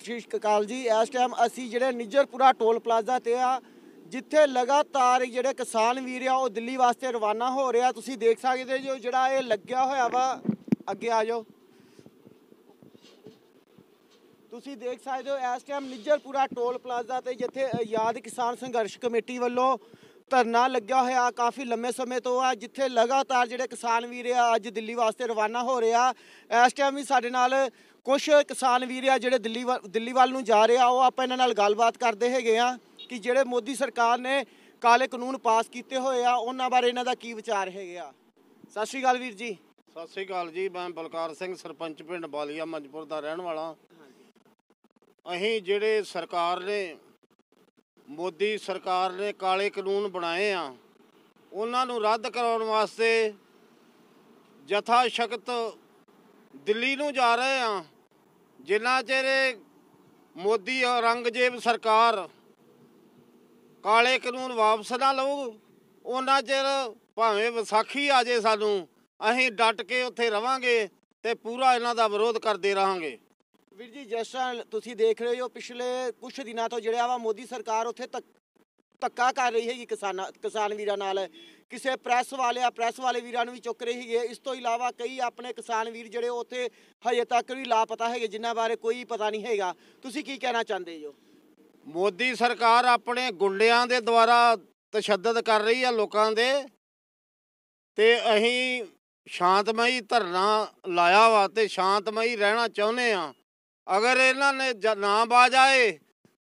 ਸਤਿ ਸ਼੍ਰੀ ਅਕਾਲ ਜੀ ਇਸ ਟਾਈਮ ਅਸੀਂ ਜਿਹੜੇ ਨਿਜਰਪੁਰਾ ਟੋਲ ਪਲਾਜ਼ਾ ਤੇ ਆ ਜਿੱਥੇ ਲਗਾਤਾਰ ਜਿਹੜੇ ਕਿਸਾਨ ਵੀਰ ਆ ਉਹ ਦਿੱਲੀ ਵਾਸਤੇ ਰਵਾਨਾ ਹੋ ਰਿਹਾ ਤੁਸੀਂ ਦੇਖ ਸਕਦੇ ਜੋ ਜਿਹੜਾ ਇਹ ਲੱਗਿਆ ਹੋਇਆ ਵਾ ਅੱਗੇ ਆ ਜਾਓ ਤੁਸੀਂ ਦੇਖ ਸਕਦੇ ਹੋ ਇਸ ਟਾਈਮ ਨਿਜਰਪੁਰਾ ਟੋਲ ਪਲਾਜ਼ਾ ਤੇ ਜਿੱਥੇ ਯਾਦ ਕਿਸਾਨ ਸੰਘਰਸ਼ ਕਮੇਟੀ ਵੱਲੋਂ ਧਰਨਾ ਲੱਗਿਆ ਹੋਇਆ ਕਾਫੀ ਲੰਮੇ ਸਮੇਂ ਤੋਂ ਆ ਜਿੱਥੇ ਲਗਾਤਾਰ ਜਿਹੜੇ ਕਿਸਾਨ ਵੀਰ ਆ ਅੱਜ ਦਿੱਲੀ ਵਾਸਤੇ ਰਵਾਨਾ ਹੋ ਰਿਹਾ ਇਸ ਟਾਈਮ ਵੀ ਸਾਡੇ ਨਾਲ ਕੁਝ ਕਿਸਾਨ ਵੀਰ ਆ ਜਿਹੜੇ ਦਿੱਲੀ ਦਿੱਲੀ ਵੱਲ ਨੂੰ ਜਾ ਰਿਹਾ ਉਹ ਆਪਾਂ ਇਹਨਾਂ ਨਾਲ ਗੱਲਬਾਤ ਕਰਦੇ ਹੈਗੇ ਆ ਕਿ ਜਿਹੜੇ ਮੋਦੀ ਸਰਕਾਰ ਨੇ ਕਾਲੇ ਕਾਨੂੰਨ ਪਾਸ ਕੀਤੇ ਹੋਏ ਆ ਉਹਨਾਂ ਬਾਰੇ ਇਹਨਾਂ ਦਾ ਕੀ ਵਿਚਾਰ ਹੈਗੇ ਆ ਸਤਿ ਸ਼੍ਰੀ ਅਕਾਲ ਵੀਰ ਜੀ ਸਤਿ ਸ਼੍ਰੀ ਅਕਾਲ ਜੀ ਮੈਂ ਬਲਕਾਰ ਸਿੰਘ ਸਰਪੰਚ ਪਿੰਡ ਬਾਲੀਆ ਮੰਜਪੁਰ ਦਾ ਰਹਿਣ ਵਾਲਾ ਅਸੀਂ ਜਿਹੜੇ ਸਰਕਾਰ ਨੇ ਮੋਦੀ ਸਰਕਾਰ ਨੇ ਕਾਲੇ ਕਾਨੂੰਨ ਬਣਾਏ ਆ ਉਹਨਾਂ ਨੂੰ ਰੱਦ ਕਰਾਉਣ ਵਾਸਤੇ ਜਥਾ ਸ਼ਕਤ ਦਿੱਲੀ ਨੂੰ ਜਾ ਰਹੇ ਆ ਜਿੰਨਾ ਚਿਰ ਮੋਦੀ ਔਰੰਗਜ਼ੇਬ ਸਰਕਾਰ ਕਾਲੇ ਕਾਨੂੰਨ ਵਾਪਸ ਨਾ ਲਊ ਉਹਨਾਂ ਚਿਰ ਭਾਵੇਂ ਵਿਸਾਖੀ ਆ ਜੇ ਸਾਨੂੰ ਅਸੀਂ ਡਟ ਕੇ ਉੱਥੇ ਰਵਾਂਗੇ ਤੇ ਪੂਰਾ ਇਹਨਾਂ ਦਾ ਵਿਰੋਧ ਕਰਦੇ ਰਹਾਂਗੇ ਵੀਰ ਜੀ ਜਿਸ ਤਰ੍ਹਾਂ ਤੁਸੀਂ ਦੇਖ ਰਹੇ ਹੋ ਪਿਛਲੇ ਕੁਝ ਦਿਨਾਂ ਤੋਂ ਜਿਹੜਿਆ ਵਾ ਮੋਦੀ ਸਰਕਾਰ ਉੱਥੇ ਤੱਕ ਕਰ ਰਹੀ ਹੈਗੀ ਕਿਸਾਨਾਂ ਕਿਸਾਨ ਵੀਰਾਂ ਨਾਲ ਕਿਸੇ ਪ੍ਰੈਸ ਵਾਲਿਆ ਪ੍ਰੈਸ ਵਾਲੇ ਵੀਰਾਂ ਨੂੰ ਵੀ ਚੁੱਕ ਰਹੀ ਹੈਗੀ ਇਸ ਤੋਂ ਇਲਾਵਾ ਕਈ ਆਪਣੇ ਕਿਸਾਨ ਵੀਰ ਜਿਹੜੇ ਉੱਥੇ ਹਜੇ ਤੱਕ ਵੀ ਲਾਪਤਾ ਹੈਗੇ ਜਿਨ੍ਹਾਂ ਬਾਰੇ ਕੋਈ ਪਤਾ ਨਹੀਂ ਹੈਗਾ ਤੁਸੀਂ ਕੀ ਕਹਿਣਾ ਚਾਹੁੰਦੇ ਜੋ ਮੋਦੀ ਸਰਕਾਰ ਆਪਣੇ ਗੁੰਡਿਆਂ ਦੇ ਦੁਆਰਾ ਤਸ਼ੱਦਦ ਕਰ ਰਹੀ ਆ ਲੋਕਾਂ ਦੇ ਤੇ ਅਸੀਂ ਸ਼ਾਂਤਮਈ ਧਰਨਾ ਲਾਇਆ ਵਾ ਤੇ ਸ਼ਾਂਤਮਈ ਰਹਿਣਾ ਚਾਹੁੰਦੇ ਆ ਅਗਰ ਇਹਨਾਂ ਨੇ ਨਾ ਬਾਜ ਆਏ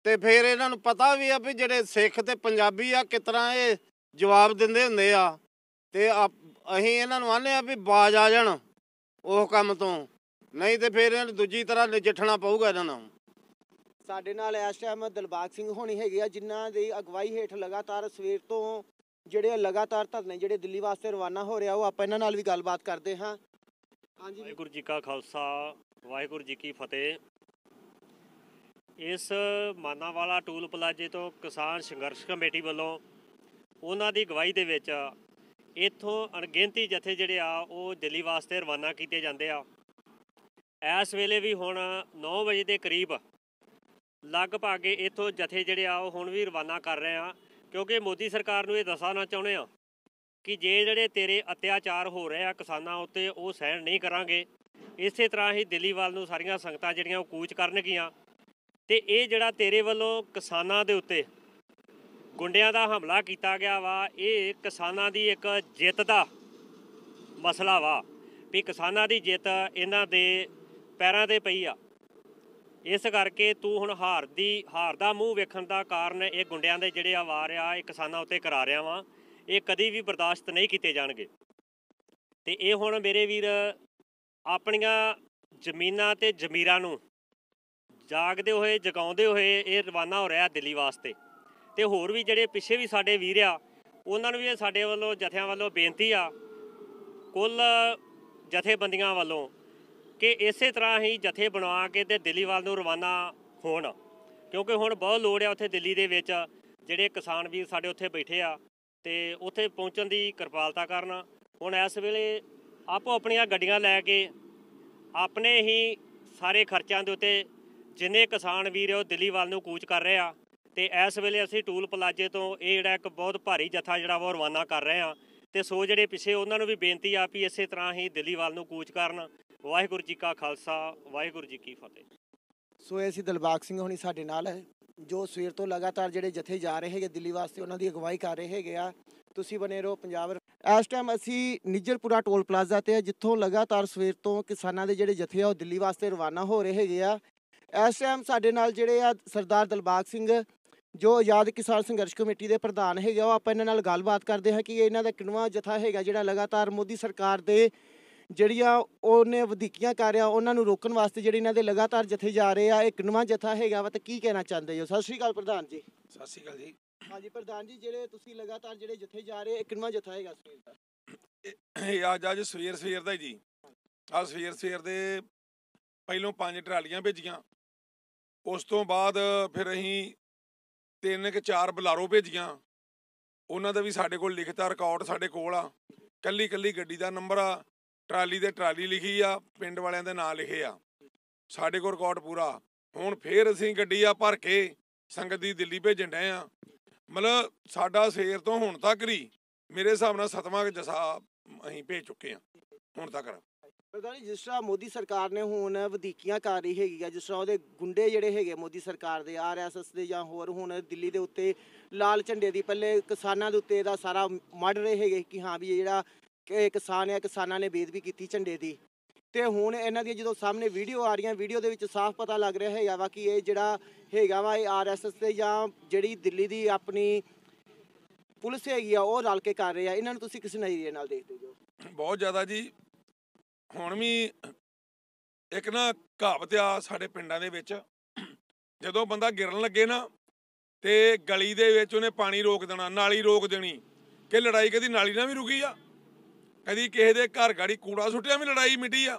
ਤੇ ਫਿਰ ਇਹਨਾਂ ਨੂੰ ਪਤਾ ਵੀ ਆ ਵੀ ਜਿਹੜੇ ਸਿੱਖ ਤੇ ਪੰਜਾਬੀ ਆ ਕਿਤਨਾ ਇਹ ਜਵਾਬ ਦਿੰਦੇ ਹੁੰਦੇ ਆ ਤੇ ਅਸੀਂ ਇਹਨਾਂ ਨੂੰ ਆਨੇ ਆ ਵੀ ਬਾਜ ਆ ਜਾਣ ਉਹ ਕੰਮ ਤੋਂ ਨਹੀਂ ਤੇ ਫਿਰ ਇਹਨਾਂ ਦੂਜੀ ਤਰ੍ਹਾਂ ਨਜਿੱਠਣਾ ਪਊਗਾ ਇਹਨਾਂ ਨੂੰ ਸਾਡੇ ਨਾਲ ਇਸ ਟਾਈਮ ਦਿਲਬਾਗ ਸਿੰਘ ਹੋਣੀ ਹੈਗੀ ਆ ਜਿਨ੍ਹਾਂ ਦੀ ਅਗਵਾਈ ਹੇਠ ਲਗਾਤਾਰ ਸਵੇਰ ਤੋਂ ਜਿਹੜੇ ਲਗਾਤਾਰ ਧਰਨੇ ਜਿਹੜੇ ਦਿੱਲੀ ਵਾਸਤੇ ਰਵਾਨਾ ਹੋ ਰਿਹਾ ਉਹ ਆਪਾਂ ਇਹਨਾਂ ਨਾਲ ਵੀ ਗੱਲਬਾਤ ਕਰਦੇ ਹਾਂ ਹਾਂਜੀ ਵਾਹਿਗੁਰੂ ਜੀ ਕਾ ਖਾਲਸਾ ਵਾਹਿਗੁਰੂ ਜੀ ਕੀ ਫਤਿਹ ਇਸ ਮਾਨਾਵਾਲਾ ਟੂਲ ਪਲਾਜੇ ਤੋਂ ਕਿਸਾਨ ਸੰਘਰਸ਼ ਕਮੇਟੀ ਵੱਲੋਂ ਉਹਨਾਂ ਦੀ ਗਵਾਹੀ ਦੇ ਵਿੱਚ ਇੱਥੋਂ ਅਣਗਿਣਤੀ ਜਥੇ ਜਿਹੜੇ ਆ ਉਹ ਦਿੱਲੀ ਵਾਸਤੇ ਰਵਾਨਾ ਕੀਤੇ ਜਾਂਦੇ ਆ ਇਸ ਵੇਲੇ ਵੀ ਹੁਣ 9 ਵਜੇ ਦੇ ਕਰੀਬ ਲਗਭਗ ਇੱਥੋਂ ਜਥੇ ਜਿਹੜੇ ਆ ਉਹ ਹੁਣ ਵੀ ਰਵਾਨਾ ਕਰ ਰਹੇ ਆ ਕਿਉਂਕਿ ਮੋਦੀ ਸਰਕਾਰ ਨੂੰ ਇਹ ਦੱਸਣਾ ਚਾਹੁੰਦੇ ਆ ਕਿ ਜੇ ਜਿਹੜੇ ਤੇਰੇ ਅਤਿਆਚਾਰ ਹੋ ਰਹੇ ਆ ਕਿਸਾਨਾਂ ਉੱਤੇ ਉਹ ਸਹਿਣ ਨਹੀਂ ਕਰਾਂਗੇ ਇਸੇ ਤਰ੍ਹਾਂ ਹੀ ਦਿੱਲੀ ਵੱਲ ਨੂੰ ਸਾਰੀਆਂ ਸੰਗਤਾਂ ਜਿਹੜੀਆਂ ਉਹ ਕੂਚ ਕਰਨਗੀਆਂ ਤੇ ਇਹ ਜਿਹੜਾ ਤੇਰੇ ਵੱਲੋਂ ਕਿਸਾਨਾਂ ਦੇ ਉੱਤੇ ਗੁੰਡਿਆਂ ਦਾ ਹਮਲਾ ਕੀਤਾ ਗਿਆ ਵਾ ਇਹ ਕਿਸਾਨਾਂ ਦੀ ਇੱਕ ਜਿੱਤ ਦਾ ਮਸਲਾ ਵਾ ਵੀ ਕਿਸਾਨਾਂ ਦੀ ਜਿੱਤ ਇਹਨਾਂ ਦੇ ਪੈਰਾਂ ਤੇ ਪਈ ਆ ਇਸ ਕਰਕੇ ਤੂੰ ਹੁਣ ਹਾਰ ਦੀ ਹਾਰ ਦਾ ਮੂੰਹ ਵੇਖਣ ਦਾ ਕਾਰਨ ਇਹ ਗੁੰਡਿਆਂ ਦੇ ਜਿਹੜੇ ਆਵਾਰ ਆ ਇਹ ਕਿਸਾਨਾਂ ਉੱਤੇ ਕਰਾ ਰਿਆ ਵਾ ਇਹ ਕਦੀ ਵੀ ਬਰਦਾਸ਼ਤ ਨਹੀਂ ਕੀਤੇ ਜਾਣਗੇ ਤੇ ਇਹ ਹੁਣ ਮੇਰੇ ਵੀਰ ਆਪਣੀਆਂ ਜ਼ਮੀਨਾਂ ਤੇ ਜ਼ਮੀਰਾਂ ਨੂੰ ਜਾਗਦੇ ਹੋਏ ਜਗਾਉਂਦੇ ਹੋਏ ਇਹ ਰਵਾਨਾ ਹੋ ਰਿਹਾ ਦਿੱਲੀ ਵਾਸਤੇ ਤੇ ਹੋਰ ਵੀ ਜਿਹੜੇ ਪਿੱਛੇ ਵੀ ਸਾਡੇ ਵੀਰ ਆ ਉਹਨਾਂ ਨੂੰ ਵੀ ਸਾਡੇ ਵੱਲੋਂ ਜਥਿਆਂ ਵੱਲੋਂ ਬੇਨਤੀ ਆ ਕੁੱਲ ਜਥੇਬੰਦੀਆਂ ਵੱਲੋਂ ਕਿ ਇਸੇ ਤਰ੍ਹਾਂ ਹੀ ਜਥੇ ਬਣਾ ਕੇ ਤੇ ਦਿੱਲੀ ਵੱਲ ਨੂੰ ਰਵਾਨਾ ਹੋਣ ਕਿਉਂਕਿ ਹੁਣ ਬਹੁਤ ਲੋੜ ਆ ਉੱਥੇ ਦਿੱਲੀ ਦੇ ਵਿੱਚ ਜਿਹੜੇ ਕਿਸਾਨ ਵੀਰ ਸਾਡੇ ਉੱਥੇ ਬੈਠੇ ਆ ਤੇ ਉੱਥੇ ਪਹੁੰਚਣ ਦੀ ਕਿਰਪਾਲਤਾ ਕਰਨ ਹੁਣ ਇਸ ਵੇਲੇ ਆਪੋ ਆਪਣੀਆਂ ਗੱਡੀਆਂ ਲੈ ਕੇ ਆਪਣੇ ਹੀ ਸਾਰੇ ਖਰਚਿਆਂ ਦੇ ਉੱਤੇ ਜਿੰਨੇ ਕਿਸਾਨ ਵੀਰ ਉਹ ਦਿੱਲੀ ਵੱਲ ਨੂੰ ਕੂਚ ਕਰ ਰਹੇ ਆ ਤੇ ਇਸ ਵੇਲੇ ਅਸੀਂ ਟੂਲ ਪਲਾਜੇ ਤੋਂ ਇਹ ਜਿਹੜਾ ਇੱਕ ਬਹੁਤ ਭਾਰੀ ਜਥਾ ਜਿਹੜਾ ਉਹ ਰਵਾਨਾ ਕਰ ਰਹੇ ਆ ਤੇ ਸੋ ਜਿਹੜੇ ਪਿੱਛੇ ਉਹਨਾਂ ਨੂੰ ਵੀ ਬੇਨਤੀ ਆ ਵੀ ਇਸੇ ਤਰ੍ਹਾਂ ਹੀ ਦਿੱਲੀ ਵੱਲ ਨੂੰ ਕੂਚ ਕਰਨ ਵਾਹਿਗੁਰੂ ਜੀ ਕਾ ਖਾਲਸਾ ਵਾਹਿਗੁਰੂ ਜੀ ਕੀ ਫਤਿਹ ਸੋ ਇਹ ਦਲਬਾਗ ਸਿੰਘ ਹੁਣੀ ਸਾਡੇ ਨਾਲ ਹੈ ਜੋ ਸਵੇਰ ਤੋਂ ਲਗਾਤਾਰ ਜਿਹੜੇ ਜਥੇ ਜਾ ਰਹੇ ਹੈਗੇ ਦਿੱਲੀ ਵਾਸਤੇ ਉਹਨਾਂ ਦੀ ਅਗਵਾਈ ਕਰ ਰਹੇ ਹੈਗੇ ਆ ਤੁਸੀਂ ਬਨੇ ਰਹੋ ਪੰਜਾਬ ਇਸ ਟਾਈਮ ਅਸੀਂ ਨਿਜਰਪੁਰਾ ਟੋਲ ਪਲਾਜ਼ਾ ਤੇ ਆ ਜਿੱਥੋਂ ਲਗਾਤਾਰ ਸਵੇਰ ਤੋਂ ਕਿਸਾਨਾਂ ਦੇ ਜਿਹੜੇ ਜਥੇ ਆ ਉਹ ਦਿੱਲੀ ਵਾਸਤੇ ਰਵਾਨਾ ਹੋ ਰਹੇ ਹੈਗੇ ਆ ਇਸ ਟਾਈਮ ਸਾਡੇ ਨਾਲ ਜਿਹੜੇ ਆ ਸਰਦਾਰ ਦਲਬਾਗ ਸਿੰਘ ਜੋ ਆਜ਼ਾਦ ਕਿਸਾਨ ਸੰਘਰਸ਼ ਕਮੇਟੀ ਦੇ ਪ੍ਰਧਾਨ ਹੈਗੇ ਆ ਉਹ ਆਪਾਂ ਇਹਨਾਂ ਨਾਲ ਗੱਲਬਾਤ ਕਰਦੇ ਹਾਂ ਕਿ ਇਹਨਾਂ ਦਾ ਕਿੰਨਵਾ ਜਥਾ ਹੈਗਾ ਜਿਹੜਾ ਲਗਾਤਾਰ ਮੋਦੀ ਸਰਕਾਰ ਦੇ ਜਿਹੜੀਆਂ ਉਹਨੇ ਵਧੀਕੀਆਂ ਕਰ ਰਿਆ ਉਹਨਾਂ ਨੂੰ ਰੋਕਣ ਵਾਸਤੇ ਜਿਹੜੇ ਇਹਨਾਂ ਦੇ ਲਗਾਤਾਰ ਜਥੇ ਜਾ ਰਹੇ ਆ ਇਹ ਕਿੰਨਵਾ ਜਥਾ ਹੈਗਾ ਵਾ ਤੇ ਕੀ ਕਹਿਣਾ ਚਾਹੁੰਦੇ ਹੋ ਸਤਿ ਸ਼੍ਰੀ ਅਕਾਲ ਪ੍ਰਧਾਨ ਜੀ ਸਤਿ ਸ਼੍ਰੀ ਅਕਾਲ ਜੀ ਹਾਂਜੀ ਪ੍ਰਧਾਨ ਜੀ ਜਿਹੜੇ ਤੁਸੀਂ ਲਗਾਤਾਰ ਜਿਹੜੇ ਜਥੇ ਜਾ ਰਹੇ ਕਿੰਨਾ ਜਥਾ ਹੈਗਾ ਸਵੇਰ ਦਾ ਇਹ ਅੱਜ ਅੱਜ ਸਵੇਰ ਸਵੇਰ ਦਾ ਹੀ ਜੀ ਆ ਸਵੇਰ ਸਵੇਰ ਦੇ ਪਹਿਲੋਂ ਪੰਜ ਟਰਾਲੀਆਂ ਭੇਜੀਆਂ ਉਸ ਤੋਂ ਬਾਅਦ ਫਿਰ ਅਸੀਂ ਤਿੰਨ ਕਿ ਚਾਰ ਬਲਾਰੋ ਭੇਜੀਆਂ ਉਹਨਾਂ ਦਾ ਵੀ ਸਾਡੇ ਕੋਲ ਲਿਖਤਾ ਰਿਕਾਰਡ ਸਾਡੇ ਕੋਲ ਆ ਕੱਲੀ ਕੱਲੀ ਗੱਡੀ ਦਾ ਨੰਬਰ ਆ ਟਰਾਲੀ ਦੇ ਟਰਾਲੀ ਲਿਖੀ ਆ ਪਿੰਡ ਵਾਲਿਆਂ ਦੇ ਨਾਂ ਲਿਖੇ ਆ ਸਾਡੇ ਕੋਲ ਰਿਕਾਰਡ ਪੂਰਾ ਹੁਣ ਫੇਰ ਅਸੀਂ ਗੱਡੀ ਆ ਭਰ ਕੇ ਸੰਗਤ ਦੀ ਦਿੱਲੀ ਭੇਜਣ ਡਏ ਆ ਮਤਲਬ ਸਾਡਾ ਸੇਰ ਤੋਂ ਹੁਣ ਤੱਕ ਹੀ ਮੇਰੇ ਹਿਸਾਬ ਨਾਲ ਸਤਵਾਂ ਜਸਾ ਅਸੀਂ ਭੇਜ ਚੁੱਕੇ ਹਾਂ ਹੁਣ ਤੱਕ ਪ੍ਰਧਾਨੀ ਜਿਸ ਤਰ੍ਹਾਂ ਮੋਦੀ ਸਰਕਾਰ ਨੇ ਹੁਣ ਵਧੀਕੀਆਂ ਕਰ ਰਹੀ ਹੈਗੀ ਆ ਜਿਸ ਤਰ੍ਹਾਂ ਉਹਦੇ ਗੁੰਡੇ ਜਿਹੜੇ ਹੈਗੇ ਮੋਦੀ ਸਰਕਾਰ ਦੇ ਆਰਐਸਐਸ ਦੇ ਜਾਂ ਹੋਰ ਹੁਣ ਦਿੱਲੀ ਦੇ ਉੱਤੇ ਲਾਲ ਝੰਡੇ ਦੀ ਪੱਲੇ ਕਿਸਾਨਾਂ ਦੇ ਉੱਤੇ ਦਾ ਸਾਰਾ ਮੜ ਰਹੇ ਹੈਗੇ ਕਿ ਹਾਂ ਵੀ ਜਿਹੜਾ ਕਿਸਾਨ ਆ ਕਿਸਾਨਾਂ ਨੇ ਬੇਦਬੀ ਕੀਤੀ ਝੰਡੇ ਦੀ ਤੇ ਹੁਣ ਇਹਨਾਂ ਦੀ ਜਦੋਂ ਸਾਹਮਣੇ ਵੀਡੀਓ ਆ ਰਹੀਆਂ ਵੀਡੀਓ ਦੇ ਵਿੱਚ ਸਾਫ਼ ਪਤਾ ਲੱਗ ਰਿਹਾ ਹੈਗਾ ਵਾ ਕਿ ਇਹ ਜਿਹੜਾ ਹੈਗਾ ਵਾ ਇਹ ਆਰਐਸਐਸ ਤੇ ਜਾਂ ਜਿਹੜੀ ਦਿੱਲੀ ਦੀ ਆਪਣੀ ਪੁਲਿਸ ਹੈਗੀ ਆ ਉਹ ਰਲ ਕੇ ਕਰ ਰਹੇ ਆ ਇਹਨਾਂ ਨੂੰ ਤੁਸੀਂ ਕਿਸ ਨਜ਼ਰੀਏ ਨਾਲ ਦੇਖਦੇ ਹੋ ਬਹੁਤ ਜ਼ਿਆਦਾ ਜੀ ਹੁਣ ਵੀ ਇੱਕ ਨਾ ਕਹਾਵਤ ਆ ਸਾਡੇ ਪਿੰਡਾਂ ਦੇ ਵਿੱਚ ਜਦੋਂ ਬੰਦਾ ਗਿਰਨ ਲੱਗੇ ਨਾ ਤੇ ਗਲੀ ਦੇ ਵਿੱਚ ਉਹਨੇ ਪਾਣੀ ਰੋਕ ਦੇਣਾ ਨਾਲੀ ਰੋਕ ਦੇਣੀ ਕਿ ਲੜਾਈ ਕਦੀ ਨਾਲੀ ਨਾਲ ਵੀ ਰੁਕੀ ਆ ਕਦੀ ਕਿਸੇ ਦੇ ਘਰ ਘੜੀ ਕੂੜਾ ਸੁੱਟਿਆ ਵੀ ਲੜਾਈ ਮਿਟੀ ਆ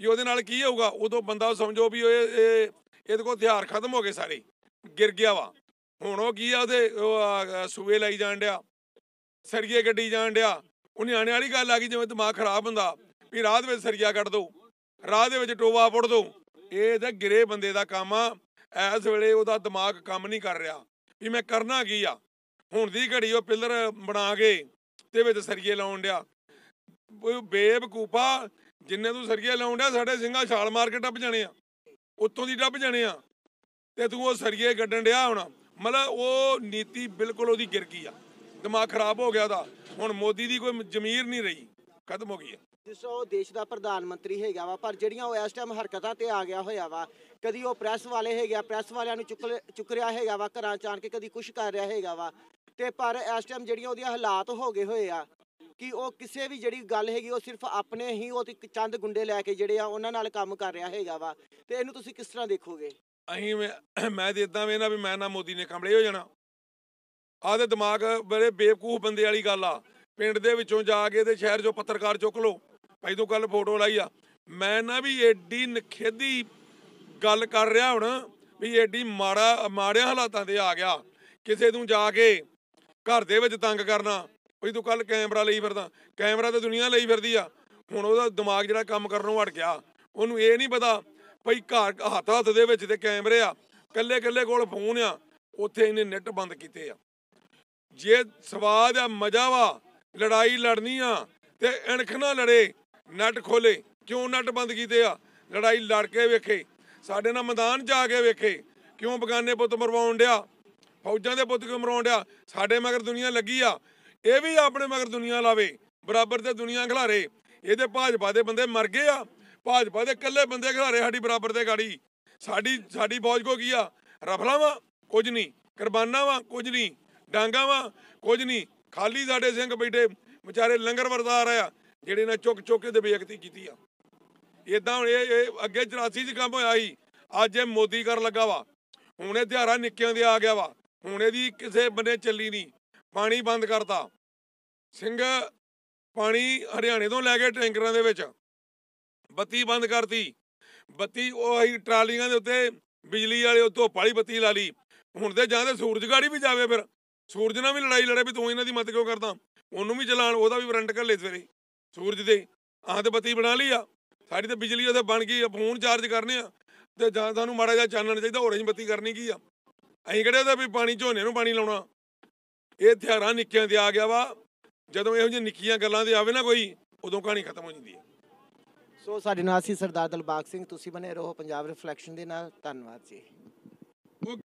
ਕਿ ਉਹਦੇ ਨਾਲ ਕੀ ਹੋਊਗਾ ਉਦੋਂ ਬੰਦਾ ਸਮਝੋ ਵੀ ਇਹ ਇਹਦੇ ਕੋਲ ਹਥਿਆਰ ਖਤਮ ਹੋ ਗਏ ਸਾਰੇ ਗਿਰ ਗਿਆ ਵਾ ਹੁਣ ਉਹ ਕੀ ਆ ਉਹਦੇ ਸੂਏ ਲਈ ਜਾਣ ਡਿਆ ਸਰੀਏ ਗੱਡੀ ਜਾਣ ਡਿਆ ਉਹ ਨਿਆਣੇ ਵਾਲੀ ਗੱਲ ਆ ਗਈ ਜਿਵੇਂ ਦਿਮਾਗ ਖਰਾਬ ਹੁੰਦਾ ਵੀ ਰਾਹ ਦੇ ਵਿੱਚ ਸਰੀਆ ਕੱਢ ਦੋ ਰਾਹ ਦੇ ਵਿੱਚ ਟੋਵਾ ਪੁੱਟ ਦੋ ਇਹ ਤਾਂ ਗਰੇ ਬੰਦੇ ਦਾ ਕੰਮ ਆ ਇਸ ਵੇਲੇ ਉਹਦਾ ਦਿਮਾਗ ਕੰਮ ਨਹੀਂ ਕਰ ਰਿਹਾ ਵੀ ਮੈਂ ਕਰਨਾ ਕੀ ਆ ਹੁਣ ਦੀ ਘੜੀ ਉਹ ਪਿੱਲਰ ਬਣਾ ਕੇ ਤੇ ਵਿੱਚ ਸਰੀਏ ਲਾਉਣ ਡਿਆ ਬੇਵਕੂਫਾ ਜਿੰਨੇ ਤੂੰ ਸਰੀਏ ਲਾਉਂਦਾ ਸਾਡੇ ਸਿੰਘਾ ਛਾਲ ਮਾਰ ਕੇ ਟੱਪ ਜਾਣੇ ਆ ਉੱਤੋਂ ਦੀ ਟੱਪ ਜਾਣੇ ਆ ਤੇ ਤੂੰ ਉਹ ਸਰੀਏ ਗੱਡਣ ਡਿਆ ਹੋਣਾ ਮਤਲਬ ਉਹ ਨੀਤੀ ਬਿਲਕੁਲ ਉਹਦੀ ਗਿਰ ਗਈ ਆ ਦਿਮਾਗ ਖਰਾਬ ਹੋ ਗਿਆ ਦਾ ਹੁਣ ਮੋਦੀ ਦੀ ਕੋਈ ਜ਼ਮੀਰ ਨਹੀਂ ਰਹੀ ਖਤਮ ਹੋ ਗਈ ਆ ਜਿਸ ਉਹ ਦੇਸ਼ ਦਾ ਪ੍ਰਧਾਨ ਮੰਤਰੀ ਹੈਗਾ ਵਾ ਪਰ ਜਿਹੜੀਆਂ ਉਹ ਇਸ ਟਾਈਮ ਹਰਕਤਾਂ ਤੇ ਆ ਗਿਆ ਹੋਇਆ ਵਾ ਕਦੀ ਉਹ ਪ੍ਰੈਸ ਵਾਲੇ ਹੈਗਾ ਪ੍ਰੈਸ ਵਾਲਿਆਂ ਨੂੰ ਚੁੱਕ ਚੁੱਕ ਰਿਹਾ ਹੈਗਾ ਵਾ ਘਰਾਂ ਚਾਣ ਕੇ ਕਦੀ ਕੁਝ ਕਰ ਰਿਹਾ ਹੈਗਾ ਵਾ ਤੇ ਪਰ ਇਸ ਟਾਈਮ ਜਿਹੜੀਆਂ ਉਹਦੀਆਂ ਹਾਲਾਤ ਹੋ ਗਏ ਹੋਏ ਆ ਕਿ ਉਹ ਕਿਸੇ ਵੀ ਜਿਹੜੀ ਗੱਲ ਹੈਗੀ ਉਹ ਸਿਰਫ ਆਪਣੇ ਹੀ ਉਹ ਤੇ ਇੱਕ ਚੰਦ ਗੁੰਡੇ ਲੈ ਕੇ ਜਿਹੜੇ ਆ ਉਹਨਾਂ ਨਾਲ ਕੰਮ ਕਰ ਰਿਹਾ ਹੈਗਾ ਵਾ ਤੇ ਇਹਨੂੰ ਤੁਸੀਂ ਕਿਸ ਤਰ੍ਹਾਂ ਦੇਖੋਗੇ ਅਹੀਂ ਮੈਂ- ਤੇ ਇਦਾਂ ਨਾ ਵੀ ਮੈਂ ਨਾ ਮੋਦੀ ਨੇ ਕੰਬਲੇ ਹੋ ਜਾਣਾ ਆਦੇ ਤੇ ਦਿਮਾਗ ਬੜੇ ਬੇਵਕੂਫ ਬੰਦੇ ਵਾਲੀ ਗੱਲ ਆ ਪਿੰਡ ਦੇ ਵਿੱਚੋਂ ਜਾ ਕੇ ਤੇ ਸ਼ਹਿਰ 'ਚੋਂ ਪੱਤਰਕਾਰ ਚੁੱਕ ਲੋ ਭਾਈ ਤੂੰ ਕੱਲ ਫੋਟੋ ਲਾਈ ਆ ਮੈਂ ਨਾ ਵੀ ਐਡੀ ਨਖੇਦੀ ਗੱਲ ਕਰ ਰਿਹਾ ਹੁਣ ਵੀ ਐਡੀ ਮਾੜਾ ਮਾੜਿਆਂ ਹਾਲਾਤਾਂ ਦੇ ਆ ਗਿਆ ਕਿਸੇ ਨੂੰ ਜਾ ਕੇ ਘਰ ਦੇ ਵਿੱਚ ਤੰਗ ਕਰਨਾ ਉਹੀ ਤੂੰ ਕੱਲ ਕੈਮਰਾ ਲਈ ਫਿਰਦਾ ਕੈਮਰਾ ਤੇ ਦੁਨੀਆ ਲਈ ਫਿਰਦੀ ਆ ਹੁਣ ਉਹਦਾ ਦਿਮਾਗ ਜਿਹੜਾ ਕੰਮ ਕਰਨੋਂ ਹਟ ਗਿਆ ਉਹਨੂੰ ਇਹ ਨਹੀਂ ਪਤਾ ਭਈ ਘਰ ਹੱਥ ਹੱਥ ਦੇ ਵਿੱਚ ਤੇ ਕੈਮਰੇ ਆ ਕੱਲੇ ਕੱਲੇ ਕੋਲ ਫੋਨ ਆ ਉੱਥੇ ਇਹਨੇ ਨੈਟ ਬੰਦ ਕੀਤੇ ਆ ਜੇ ਸਵਾਦ ਆ ਮਜ਼ਾ ਵਾ ਲੜਾਈ ਲੜਨੀ ਆ ਤੇ ਅਣਖ ਨਾ ਲੜੇ ਨੱਟ ਖੋਲੇ ਕਿਉਂ ਨੱਟ ਬੰਦ ਕੀਤੇ ਆ ਲੜਾਈ ਲੜ ਕੇ ਵੇਖੇ ਸਾਡੇ ਨਾਲ ਮੈਦਾਨ ਜਾ ਕੇ ਵੇਖੇ ਕਿਉਂ ਬਗਾਨੇ ਪੁੱਤ ਮਰਵਾਉਣ ਡਿਆ ਫੌਜਾਂ ਦੇ ਪੁੱਤ ਕਿਉਂ ਮਰਵਾਉਣ ਡਿਆ ਸਾਡੇ ਮਗਰ ਦੁਨੀਆ ਲੱਗੀ ਆ ਇਹ ਵੀ ਆਪਣੇ ਮਗਰ ਦੁਨੀਆ ਲਾਵੇ ਬਰਾਬਰ ਤੇ ਦੁਨੀਆ ਖਿਲਾਰੇ ਇਹਦੇ ਭਾਜਪਾ ਦੇ ਬੰਦੇ ਮਰ ਗਏ ਆ ਭਾਜਪਾ ਦੇ ਇਕੱਲੇ ਬੰਦੇ ਖਿਲਾਰੇ ਸਾਡੀ ਬਰਾਬਰ ਤੇ ਗਾੜੀ ਸਾਡੀ ਸਾਡੀ ਫੌਜ ਕੋ ਕੀ ਆ ਰਫਲਾਂ ਵਾ ਕੁਝ ਨਹੀਂ ਕੁਰਬਾਨਾਂ ਵਾ ਕੁਝ ਨਹੀਂ ਡਾਂਗਾ ਵਾ ਕੁਝ ਨਹੀਂ ਖਾਲੀ ਸਾਡੇ ਸਿੰਘ ਬੈਠੇ ਵਿਚਾਰੇ ਲੰਗਰ ਵਰਦਾ ਆ ਜਿਹੜੇ ਨੇ ਚੁੱਕ ਚੁੱਕ ਕੇ ਦੇ ਬੇਇੱਜ਼ਤੀ ਕੀਤੀ ਆ ਇਦਾਂ ਹੁਣ ਇਹ ਅੱਗੇ 84 ਚ ਕੰਮ ਹੋਇਆ ਸੀ ਅੱਜ ਇਹ ਮੋਦੀ ਕਰ ਲੱਗਾ ਵਾ ਹੁਣ ਇਹ ਧਿਆਰਾ ਨਿੱਕਿਆਂ ਦੇ ਆ ਗਿਆ ਵਾ ਹੁਣ ਇਹਦੀ ਕਿਸੇ ਬੰਦੇ ਚੱਲੀ ਨਹੀਂ ਪਾਣੀ ਬੰਦ ਕਰਤਾ ਸਿੰਘ ਪਾਣੀ ਹਰਿਆਣੇ ਤੋਂ ਲੈ ਕੇ ਟੈਂਕਰਾਂ ਦੇ ਵਿੱਚ ਬੱਤੀ ਬੰਦ ਕਰਤੀ ਬੱਤੀ ਉਹ ਅਸੀਂ ਟਰਾਲੀਆਂ ਦੇ ਉੱਤੇ ਬਿਜਲੀ ਵਾਲੇ ਉੱਤੋਂ ਪਾਲੀ ਬੱਤੀ ਲਾ ਲਈ ਹੁਣ ਤੇ ਜਾਂਦੇ ਸੂਰਜ ਗਾੜੀ ਵੀ ਜਾਵੇ ਫਿਰ ਸੂਰਜ ਨਾਲ ਵੀ ਲੜਾਈ ਲੜੇ ਵੀ ਤੂੰ ਇਹਨਾਂ ਦੀ ਮਤ ਕਿਉਂ ਕਰਦਾ ਉਹਨੂੰ ਵੀ ਚਲਾਣ ਉਹਦਾ ਵੀ ਵਰੰਟ ਘੱਲੇ ਸਵੇਰੇ ਸੂਰਜ ਦੇ ਆਹ ਤੇ ਬੱਤੀ ਬਣਾ ਲਈ ਆ ਸਾਡੀ ਤੇ ਬਿਜਲੀ ਉਹਦੇ ਬਣ ਗਈ ਫੋਨ ਚਾਰਜ ਕਰਨੇ ਆ ਤੇ ਜਾਂ ਸਾਨੂੰ ਮਾੜਾ ਜਿਹਾ ਚਾਨਣ ਚਾਹੀਦਾ ਔਰੇਂਜ ਬੱਤੀ ਕਰਨੀ ਕੀ ਆ ਅਸੀਂ ਕਿਹੜੇ ਉਹਦਾ ਵੀ ਪਾਣੀ ਝੋਨੇ ਨੂੰ ਪਾਣੀ ਲਾਉਣਾ ਇਹ ਹਥਿਆਰਾਂ ਨਿੱਕਿਆਂ ਦੇ ਆ ਗਿਆ ਵਾ ਜਦੋਂ ਇਹੋ ਜਿਹੀਆਂ ਨਿੱਕੀਆਂ ਗੱਲਾਂ ਦੇ ਆਵੇ ਨਾ ਕੋਈ ਉਦੋਂ ਕਹਾਣੀ ਖਤਮ ਹੋ ਜਾਂਦੀ ਹੈ ਸੋ ਸਾਡੇ ਨਾਲ ਸੀ ਸਰਦਾਰ ਦਲਬਾਗ ਸਿੰਘ ਤੁਸੀਂ ਬਨੇ ਰਹੋ ਪੰਜਾਬ ਰਿਫਲੈਕਸ਼ਨ ਦੇ ਨਾਲ ਧੰਨਵਾਦ ਜੀ